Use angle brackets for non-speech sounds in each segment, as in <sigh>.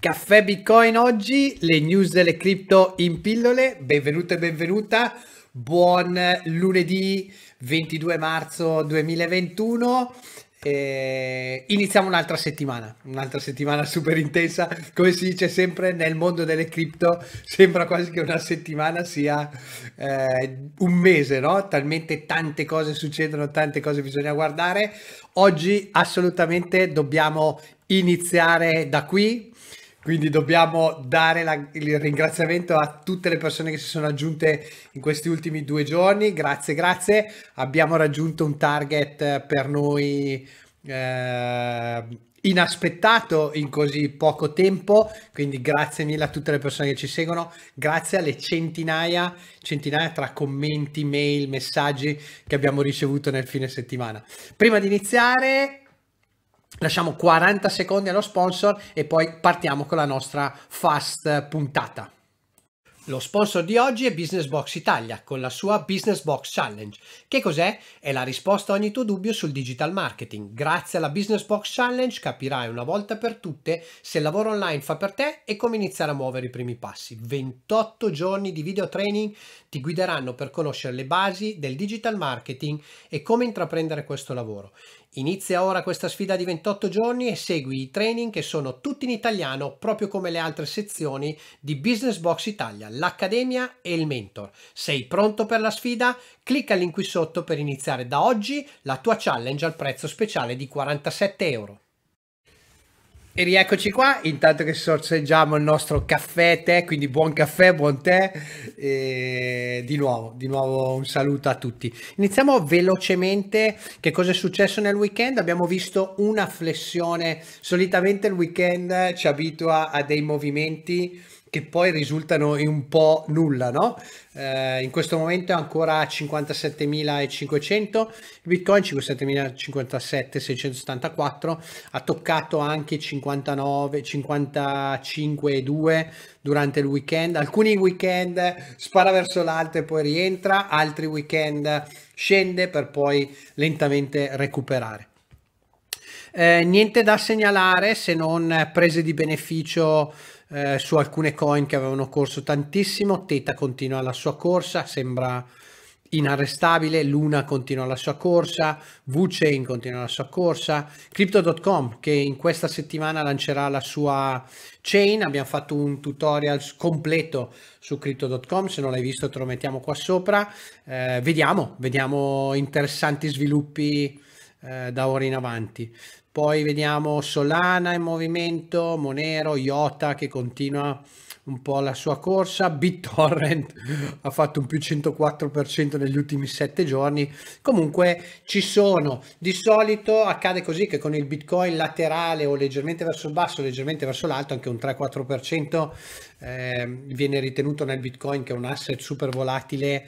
Caffè Bitcoin oggi, le news delle cripto in pillole, benvenuto e benvenuta, buon lunedì 22 marzo 2021, eh, iniziamo un'altra settimana, un'altra settimana super intensa, come si dice sempre nel mondo delle cripto, sembra quasi che una settimana sia eh, un mese, no? Talmente tante cose succedono, tante cose bisogna guardare, oggi assolutamente dobbiamo iniziare da qui quindi dobbiamo dare la, il ringraziamento a tutte le persone che si sono aggiunte in questi ultimi due giorni. Grazie, grazie. Abbiamo raggiunto un target per noi eh, inaspettato in così poco tempo. Quindi grazie mille a tutte le persone che ci seguono. Grazie alle centinaia, centinaia tra commenti, mail, messaggi che abbiamo ricevuto nel fine settimana. Prima di iniziare, Lasciamo 40 secondi allo sponsor e poi partiamo con la nostra fast puntata. Lo sponsor di oggi è Business Box Italia con la sua Business Box Challenge. Che cos'è? È la risposta a ogni tuo dubbio sul digital marketing. Grazie alla Business Box Challenge capirai una volta per tutte se il lavoro online fa per te e come iniziare a muovere i primi passi. 28 giorni di video training ti guideranno per conoscere le basi del digital marketing e come intraprendere questo lavoro. Inizia ora questa sfida di 28 giorni e segui i training che sono tutti in italiano, proprio come le altre sezioni di Business Box Italia, l'Accademia e il Mentor. Sei pronto per la sfida? Clicca il link qui sotto per iniziare da oggi la tua challenge al prezzo speciale di 47 euro. E rieccoci qua, intanto che sorseggiamo il nostro caffè tè, quindi buon caffè, buon tè, e di nuovo, di nuovo un saluto a tutti. Iniziamo velocemente, che cosa è successo nel weekend? Abbiamo visto una flessione, solitamente il weekend ci abitua a dei movimenti che poi risultano in un po' nulla, no? Eh, in questo momento è ancora a 57.500, il Bitcoin 57.674, ha toccato anche 59, 55,2 durante il weekend, alcuni weekend spara verso l'alto e poi rientra, altri weekend scende per poi lentamente recuperare. Eh, niente da segnalare se non prese di beneficio eh, su alcune coin che avevano corso tantissimo, Teta continua la sua corsa, sembra inarrestabile, Luna continua la sua corsa, VChain continua la sua corsa, Crypto.com che in questa settimana lancerà la sua chain, abbiamo fatto un tutorial completo su Crypto.com, se non l'hai visto te lo mettiamo qua sopra, eh, vediamo, vediamo interessanti sviluppi eh, da ora in avanti. Poi vediamo Solana in movimento, Monero, Iota che continua un po' la sua corsa, BitTorrent ha fatto un più 104% negli ultimi 7 giorni. Comunque ci sono, di solito accade così che con il Bitcoin laterale o leggermente verso il basso, leggermente verso l'alto, anche un 3-4% eh, viene ritenuto nel Bitcoin che è un asset super volatile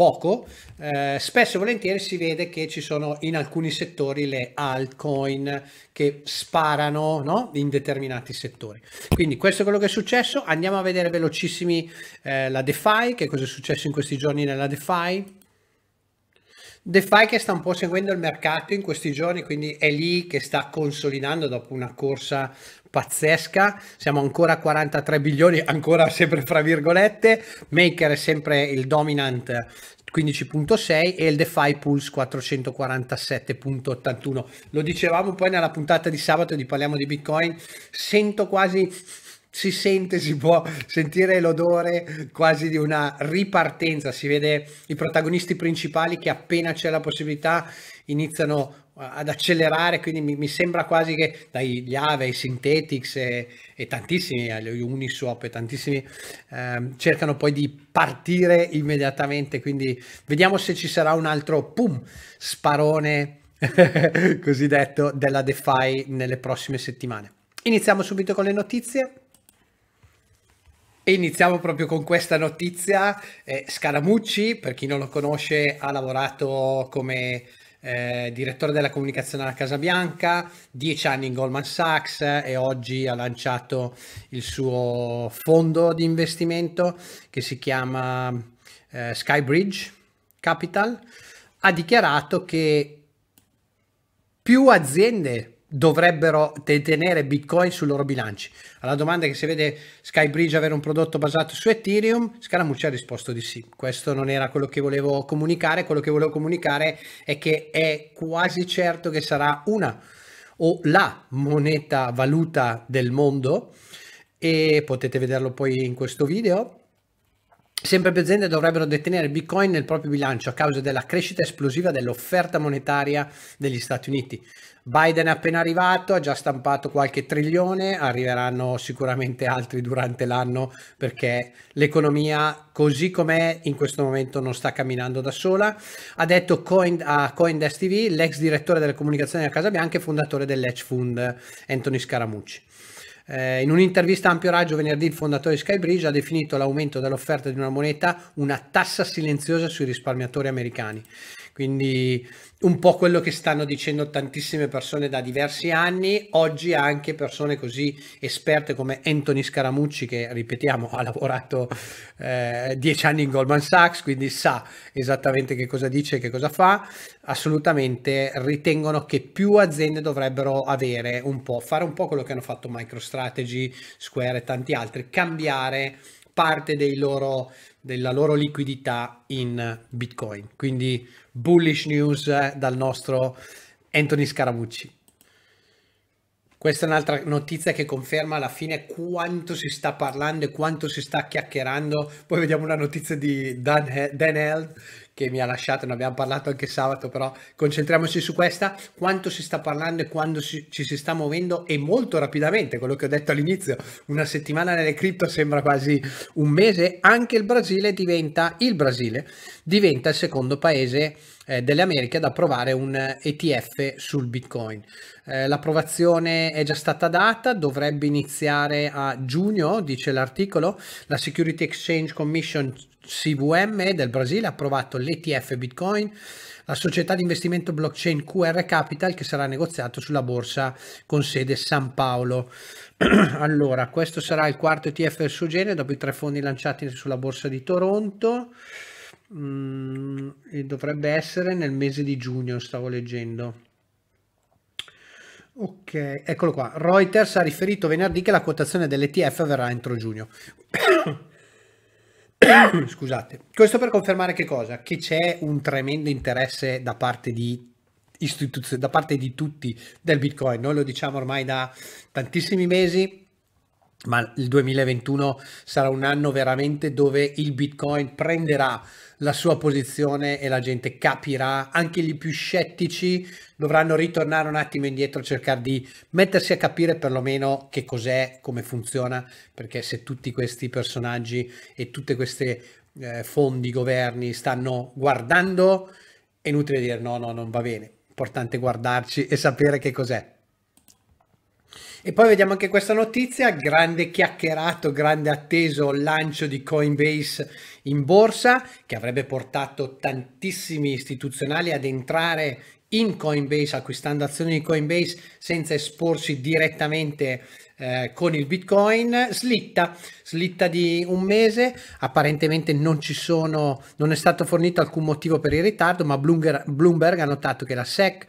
poco, eh, spesso e volentieri si vede che ci sono in alcuni settori le altcoin che sparano no? in determinati settori. Quindi questo è quello che è successo, andiamo a vedere velocissimi eh, la DeFi, che cosa è successo in questi giorni nella DeFi. DeFi che sta un po' seguendo il mercato in questi giorni, quindi è lì che sta consolidando dopo una corsa pazzesca, siamo ancora a 43 bilioni, ancora sempre fra virgolette, Maker è sempre il dominant 15.6 e il DeFi Pulse 447.81. Lo dicevamo poi nella puntata di sabato di Parliamo di Bitcoin, sento quasi si sente, si può sentire l'odore quasi di una ripartenza, si vede i protagonisti principali che appena c'è la possibilità iniziano ad accelerare, quindi mi, mi sembra quasi che dai Liave, ai Synthetics e, e tantissimi, agli Uniswap e tantissimi ehm, cercano poi di partire immediatamente, quindi vediamo se ci sarà un altro pum, sparone <laughs> cosiddetto della DeFi nelle prossime settimane. Iniziamo subito con le notizie. E iniziamo proprio con questa notizia. Eh, Scaramucci, per chi non lo conosce, ha lavorato come eh, direttore della comunicazione alla Casa Bianca, dieci anni in Goldman Sachs e oggi ha lanciato il suo fondo di investimento che si chiama eh, Skybridge Capital. Ha dichiarato che più aziende dovrebbero detenere Bitcoin sui loro bilanci? Alla domanda che si vede Skybridge avere un prodotto basato su Ethereum, Scaramucci ha risposto di sì. Questo non era quello che volevo comunicare, quello che volevo comunicare è che è quasi certo che sarà una o la moneta valuta del mondo e potete vederlo poi in questo video Sempre più aziende dovrebbero detenere Bitcoin nel proprio bilancio a causa della crescita esplosiva dell'offerta monetaria degli Stati Uniti. Biden è appena arrivato, ha già stampato qualche trilione, arriveranno sicuramente altri durante l'anno perché l'economia così com'è in questo momento non sta camminando da sola. Ha detto Coin, a Coindesk TV l'ex direttore delle comunicazioni della Casa Bianca e fondatore dell'Edge Fund Anthony Scaramucci. Eh, in un'intervista a ampio raggio venerdì il fondatore di Skybridge ha definito l'aumento dell'offerta di una moneta una tassa silenziosa sui risparmiatori americani. Quindi un po' quello che stanno dicendo tantissime persone da diversi anni, oggi anche persone così esperte come Anthony Scaramucci che, ripetiamo, ha lavorato eh, dieci anni in Goldman Sachs, quindi sa esattamente che cosa dice e che cosa fa, assolutamente ritengono che più aziende dovrebbero avere un po', fare un po' quello che hanno fatto MicroStrategy, Square e tanti altri, cambiare parte dei loro, della loro liquidità in Bitcoin. Quindi bullish news eh, dal nostro Anthony Scaramucci. Questa è un'altra notizia che conferma alla fine quanto si sta parlando e quanto si sta chiacchierando. Poi vediamo una notizia di Dan, Dan Held che mi ha lasciato, ne abbiamo parlato anche sabato, però concentriamoci su questa, quanto si sta parlando e quando si, ci si sta muovendo e molto rapidamente, quello che ho detto all'inizio, una settimana nelle cripto sembra quasi un mese, anche il Brasile diventa, il Brasile diventa il secondo paese eh, delle Americhe ad approvare un ETF eh, sul Bitcoin. Eh, l'approvazione è già stata data, dovrebbe iniziare a giugno, dice l'articolo. La Security Exchange Commission CVM del Brasile ha approvato l'ETF Bitcoin, la società di investimento blockchain QR Capital che sarà negoziato sulla borsa con sede San Paolo. <clears throat> allora, questo sarà il quarto ETF del suo genere dopo i tre fondi lanciati sulla borsa di Toronto. Mm, e dovrebbe essere nel mese di giugno, stavo leggendo. Ok, eccolo qua. Reuters ha riferito venerdì che la quotazione dell'ETF verrà entro giugno. <clears throat> <coughs> Scusate, questo per confermare che cosa? Che c'è un tremendo interesse da parte di istituzioni, da parte di tutti del Bitcoin. Noi lo diciamo ormai da tantissimi mesi, ma il 2021 sarà un anno veramente dove il Bitcoin prenderà la sua posizione e la gente capirà, anche gli più scettici dovranno ritornare un attimo indietro, cercare di mettersi a capire perlomeno che cos'è, come funziona, perché se tutti questi personaggi e tutte queste eh, fondi, governi stanno guardando, è inutile dire no, no, non va bene, è importante guardarci e sapere che cos'è. E poi vediamo anche questa notizia, grande chiacchierato, grande atteso lancio di Coinbase in borsa che avrebbe portato tantissimi istituzionali ad entrare in Coinbase acquistando azioni di Coinbase senza esporsi direttamente eh, con il Bitcoin, slitta, slitta di un mese, apparentemente non ci sono, non è stato fornito alcun motivo per il ritardo, ma Bloomberg, Bloomberg ha notato che la SEC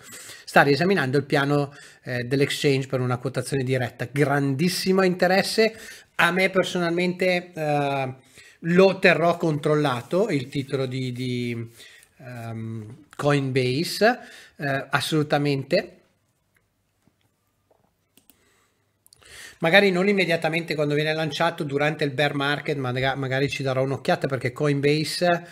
sta riesaminando il piano eh, dell'exchange per una quotazione diretta. Grandissimo interesse. A me personalmente eh, lo terrò controllato il titolo di, di um, Coinbase, eh, assolutamente. magari non immediatamente quando viene lanciato durante il bear market, ma magari ci darò un'occhiata perché Coinbase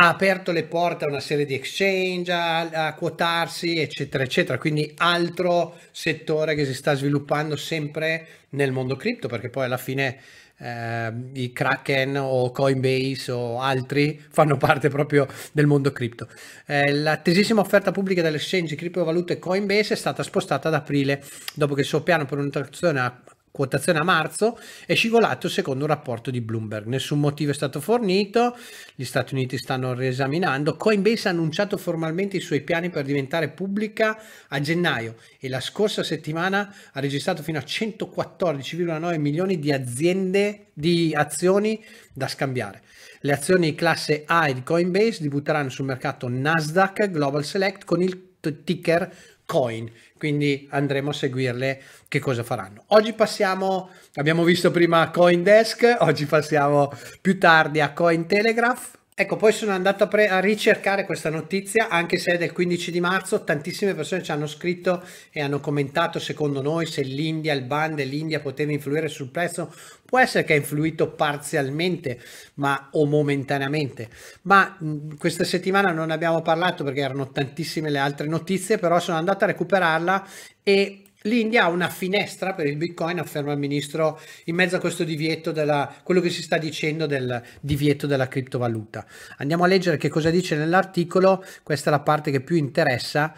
ha aperto le porte a una serie di exchange, a, a, quotarsi, eccetera, eccetera. Quindi altro settore che si sta sviluppando sempre nel mondo cripto, perché poi alla fine eh, i Kraken o Coinbase o altri fanno parte proprio del mondo cripto. Eh, l'attesissima offerta pubblica dell'exchange criptovalute Coinbase è stata spostata ad aprile, dopo che il suo piano per un'introduzione a quotazione a marzo è scivolato secondo un rapporto di Bloomberg. Nessun motivo è stato fornito, gli Stati Uniti stanno riesaminando. Coinbase ha annunciato formalmente i suoi piani per diventare pubblica a gennaio e la scorsa settimana ha registrato fino a 114,9 milioni di aziende di azioni da scambiare. Le azioni classe A di Coinbase debutteranno sul mercato Nasdaq Global Select con il ticker Coin, quindi andremo a seguirle che cosa faranno. Oggi passiamo, abbiamo visto prima CoinDesk, oggi passiamo più tardi a Cointelegraph. Ecco, poi sono andato a, pre- a ricercare questa notizia, anche se è del 15 di marzo, tantissime persone ci hanno scritto e hanno commentato secondo noi se l'India, il ban dell'India poteva influire sul prezzo Può essere che ha influito parzialmente ma, o momentaneamente, ma mh, questa settimana non ne abbiamo parlato perché erano tantissime le altre notizie, però sono andato a recuperarla e L'India ha una finestra per il Bitcoin, afferma il ministro, in mezzo a questo divieto, della, quello che si sta dicendo del divieto della criptovaluta. Andiamo a leggere che cosa dice nell'articolo, questa è la parte che più interessa.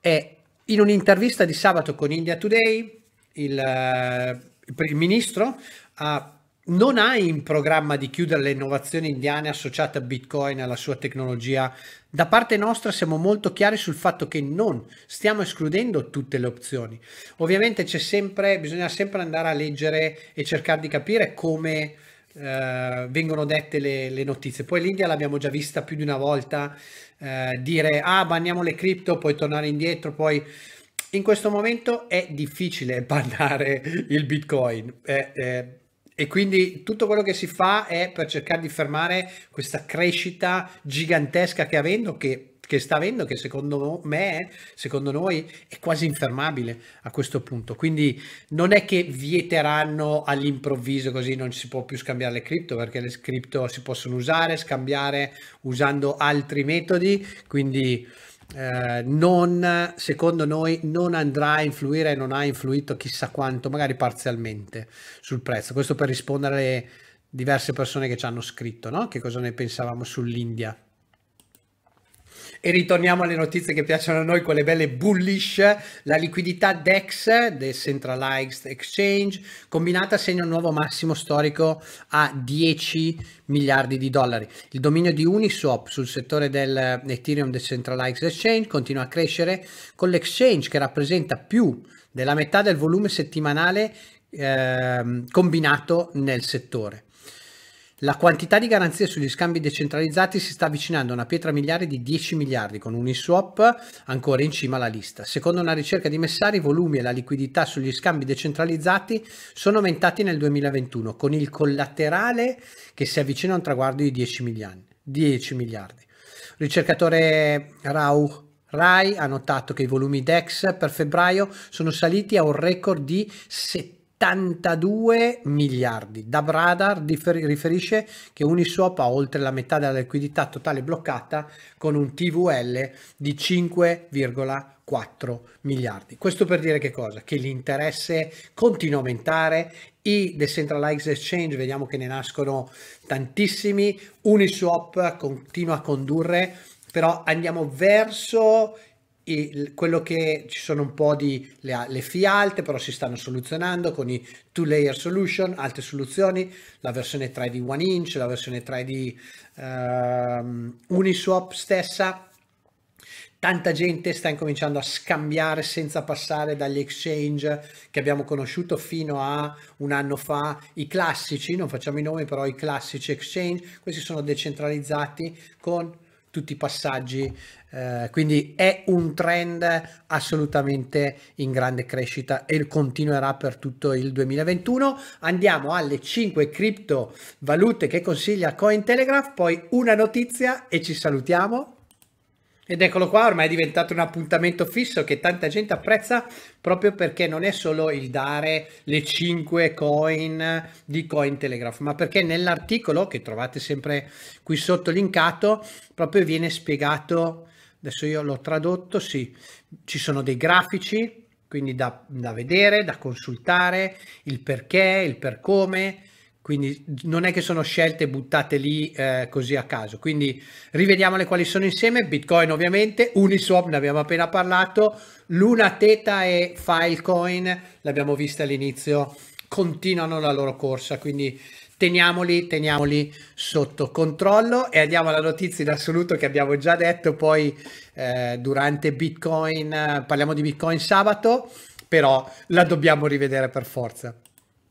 È in un'intervista di sabato con India Today, il, eh, il ministro Uh, non hai in programma di chiudere le innovazioni indiane associate a Bitcoin e alla sua tecnologia? Da parte nostra siamo molto chiari sul fatto che non stiamo escludendo tutte le opzioni. Ovviamente c'è sempre, bisogna sempre andare a leggere e cercare di capire come eh, vengono dette le, le notizie. Poi l'India l'abbiamo già vista più di una volta eh, dire ah banniamo le cripto, poi tornare indietro, poi... In questo momento è difficile bannare <laughs> il Bitcoin. Eh, eh e quindi tutto quello che si fa è per cercare di fermare questa crescita gigantesca che, avendo, che, che sta avendo, che secondo me, secondo noi, è quasi infermabile a questo punto. Quindi non è che vieteranno all'improvviso così non si può più scambiare le cripto, perché le cripto si possono usare, scambiare usando altri metodi. Quindi eh, non, secondo noi non andrà a influire, non ha influito chissà quanto, magari parzialmente sul prezzo. Questo per rispondere alle diverse persone che ci hanno scritto, no? che cosa ne pensavamo sull'India. E ritorniamo alle notizie che piacciono a noi, quelle belle bullish. La liquidità DEX, Decentralized Exchange, combinata segna un nuovo massimo storico a 10 miliardi di dollari. Il dominio di Uniswap sul settore del Ethereum Decentralized Exchange continua a crescere con l'exchange che rappresenta più della metà del volume settimanale eh, combinato nel settore. La quantità di garanzie sugli scambi decentralizzati si sta avvicinando a una pietra miliare di 10 miliardi, con Uniswap ancora in cima alla lista. Secondo una ricerca di Messari, i volumi e la liquidità sugli scambi decentralizzati sono aumentati nel 2021, con il collaterale che si avvicina a un traguardo di 10 miliardi. 10 miliardi. Ricercatore Rauch Rai ha notato che i volumi DEX per febbraio sono saliti a un record di 70 82 miliardi. Da Bradar riferisce che Uniswap ha oltre la metà della liquidità totale bloccata con un TVL di 5,4 miliardi. Questo per dire che cosa? Che l'interesse continua a aumentare, i decentralized exchange vediamo che ne nascono tantissimi, Uniswap continua a condurre però andiamo verso il, quello che ci sono un po' di le, le FI alte, però si stanno soluzionando con i two layer solution, altre soluzioni, la versione 3 di One Inch, la versione 3 di ehm, Uniswap stessa. Tanta gente sta incominciando a scambiare senza passare dagli exchange che abbiamo conosciuto fino a un anno fa, i classici, non facciamo i nomi, però i classici exchange, questi sono decentralizzati con tutti i passaggi, eh, quindi è un trend assolutamente in grande crescita e continuerà per tutto il 2021. Andiamo alle 5 criptovalute che consiglia Cointelegraph, poi una notizia e ci salutiamo. Ed eccolo qua, ormai è diventato un appuntamento fisso che tanta gente apprezza proprio perché non è solo il dare le 5 coin di Cointelegraph, ma perché nell'articolo che trovate sempre qui sotto linkato proprio viene spiegato, adesso io l'ho tradotto, sì, ci sono dei grafici, quindi da, da vedere, da consultare, il perché, il per come, quindi non è che sono scelte buttate lì eh, così a caso. Quindi rivediamole quali sono insieme. Bitcoin ovviamente, Uniswap ne abbiamo appena parlato, Luna Teta e Filecoin l'abbiamo vista all'inizio, continuano la loro corsa. Quindi teniamoli, teniamoli sotto controllo e andiamo alla notizia in assoluto che abbiamo già detto poi eh, durante Bitcoin, eh, parliamo di Bitcoin sabato, però la dobbiamo rivedere per forza.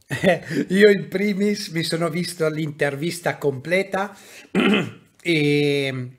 <laughs> Io in primis mi sono visto l'intervista completa <clears throat> e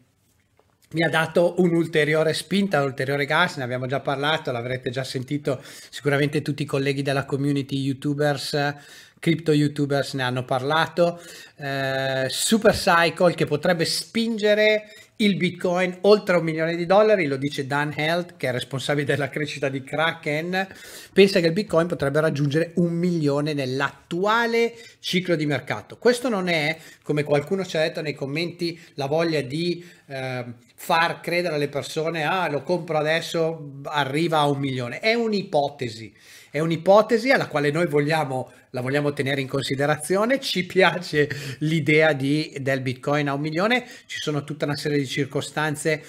mi ha dato un'ulteriore spinta, un ulteriore gas, ne abbiamo già parlato, l'avrete già sentito sicuramente tutti i colleghi della community youtubers, crypto youtubers ne hanno parlato, eh, Super Cycle che potrebbe spingere il Bitcoin oltre un milione di dollari, lo dice Dan Health, che è responsabile della crescita di Kraken, pensa che il Bitcoin potrebbe raggiungere un milione nell'attuale ciclo di mercato. Questo non è, come qualcuno ci ha detto nei commenti, la voglia di eh, far credere alle persone, ah lo compro adesso, arriva a un milione. È un'ipotesi è un'ipotesi alla quale noi vogliamo, la vogliamo tenere in considerazione, ci piace l'idea di, del Bitcoin a un milione, ci sono tutta una serie di circostanze,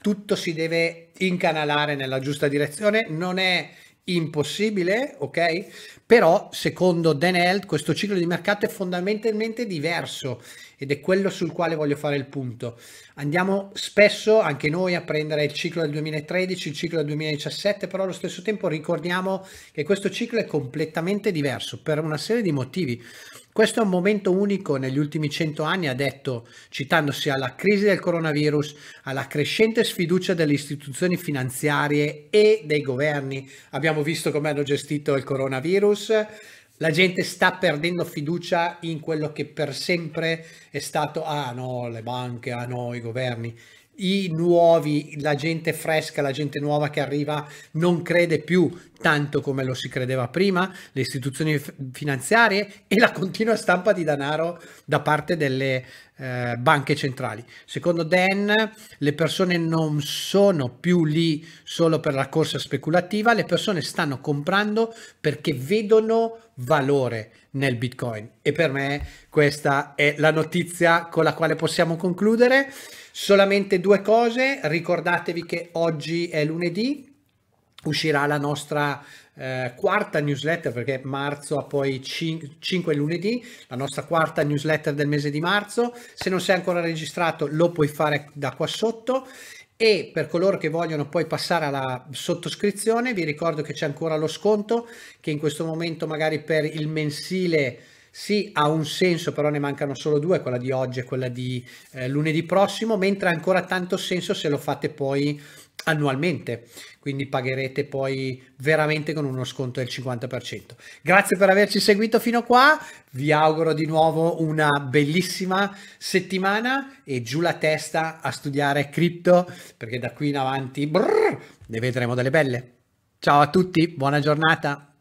tutto si deve incanalare nella giusta direzione, non è impossibile, ok? Però secondo Dan Held questo ciclo di mercato è fondamentalmente diverso ed è quello sul quale voglio fare il punto. Andiamo spesso anche noi a prendere il ciclo del 2013, il ciclo del 2017, però allo stesso tempo ricordiamo che questo ciclo è completamente diverso per una serie di motivi. Questo è un momento unico negli ultimi cento anni, ha detto, citandosi alla crisi del coronavirus, alla crescente sfiducia delle istituzioni finanziarie e dei governi. Abbiamo visto come hanno gestito il coronavirus, la gente sta perdendo fiducia in quello che per sempre è stato, ah no, le banche, ah no, i governi. I nuovi, la gente fresca, la gente nuova che arriva non crede più, tanto come lo si credeva prima, le istituzioni finanziarie e la continua stampa di denaro da parte delle eh, banche centrali. Secondo Dan, le persone non sono più lì solo per la corsa speculativa, le persone stanno comprando perché vedono valore nel Bitcoin. E per me questa è la notizia con la quale possiamo concludere. Solamente due cose, ricordatevi che oggi è lunedì, uscirà la nostra eh, quarta newsletter perché marzo ha poi 5 lunedì, la nostra quarta newsletter del mese di marzo. Se non sei ancora registrato lo puoi fare da qua sotto e per coloro che vogliono poi passare alla sottoscrizione vi ricordo che c'è ancora lo sconto che in questo momento magari per il mensile sì ha un senso però ne mancano solo due quella di oggi e quella di eh, lunedì prossimo mentre ha ancora tanto senso se lo fate poi annualmente, quindi pagherete poi veramente con uno sconto del 50%. Grazie per averci seguito fino a qua, vi auguro di nuovo una bellissima settimana e giù la testa a studiare cripto perché da qui in avanti brrr, ne vedremo delle belle. Ciao a tutti, buona giornata.